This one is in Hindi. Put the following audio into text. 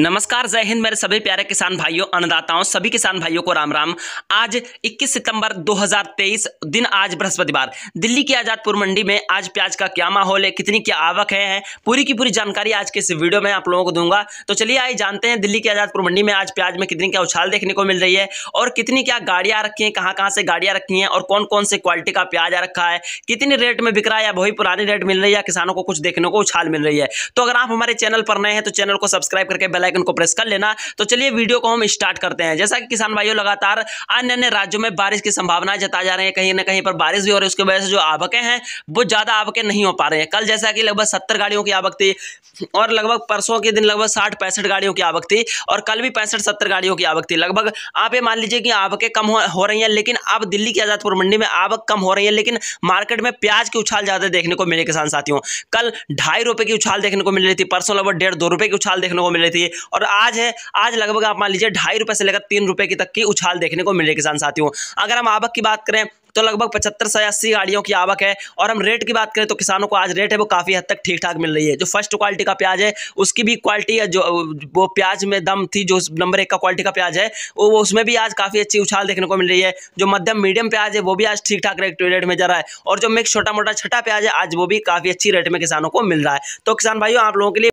नमस्कार जय हिंद मेरे सभी प्यारे किसान भाइयों अन्नदाताओं सभी किसान भाइयों को राम राम आज 21 सितंबर 2023 दिन आज बृहस्पतिवार दिल्ली की आजादपुर मंडी में आज प्याज का क्या माहौल है कितनी क्या आवक है पूरी की पूरी जानकारी आज के इस वीडियो में आप लोगों को दूंगा तो चलिए आइए जानते हैं दिल्ली की आजादपुर मंडी में आज प्याज में कितनी क्या उछाल देखने को मिल रही है और कितनी क्या गाड़ियां रखी है कहाँ कहाँ से गाड़ियां रखी है और कौन कौन से क्वालिटी का प्याज आ रखा है कितनी रेट में बिक रहा है या वही पुरानी रेट मिल रही है किसानों को कुछ देखने को उछाल मिल रही है तो अगर आप हमारे चैनल पर नए हैं तो चैनल को सब्सक्राइब करके बेल बेलाइकन को प्रेस कर लेना तो चलिए वीडियो को हम स्टार्ट करते हैं जैसा कि किसान भाइयों लगातार अन्य अन्य राज्यों में बारिश की संभावनाएं जता जा रही है कहीं ना कहीं पर बारिश भी हो रही है उसकी वजह से जो आवकें हैं वो ज़्यादा आवकें नहीं हो पा रहे हैं कल जैसा कि लगभग सत्तर गाड़ियों की आवक थी और लगभग परसों के दिन लगभग साठ पैंसठ गाड़ियों की आवक थी और कल भी पैंसठ सत्तर गाड़ियों की आवक थी लगभग आप ये मान लीजिए कि आवकें कम हो, रही हैं लेकिन अब दिल्ली की आज़ादपुर मंडी में आवक कम हो रही है लेकिन मार्केट में प्याज की उछाल ज़्यादा देखने को मिले किसान साथियों कल ढाई रुपए की उछाल देखने को मिल रही थी परसों लगभग डेढ़ दो रुपए की उछाल देखने को मिल रही थी और आज है आज लगभग आप मान लीजिए ढाई रुपए से लेकर तीन रुपए की तक की उछाल देखने को मिल रही किसान साथियों अगर हम आवक की बात करें तो लगभग पचहत्तर से अस्सी गाड़ियों की आवक है और हम रेट की बात करें तो किसानों को आज रेट है वो काफ़ी हद तक ठीक ठाक मिल रही है जो फर्स्ट क्वालिटी का प्याज है उसकी भी क्वालिटी जो वो प्याज में दम थी जो नंबर एक का क्वालिटी का प्याज है वो उसमें भी आज काफ़ी अच्छी उछाल देखने को मिल रही है जो मध्यम मीडियम प्याज है वो भी आज ठीक ठाक रेट रेट में जा रहा है और जो मिक्स छोटा मोटा छठा प्याज है आज वो भी काफ़ी अच्छी रेट में किसानों को मिल रहा है तो किसान भाइयों आप लोगों के लिए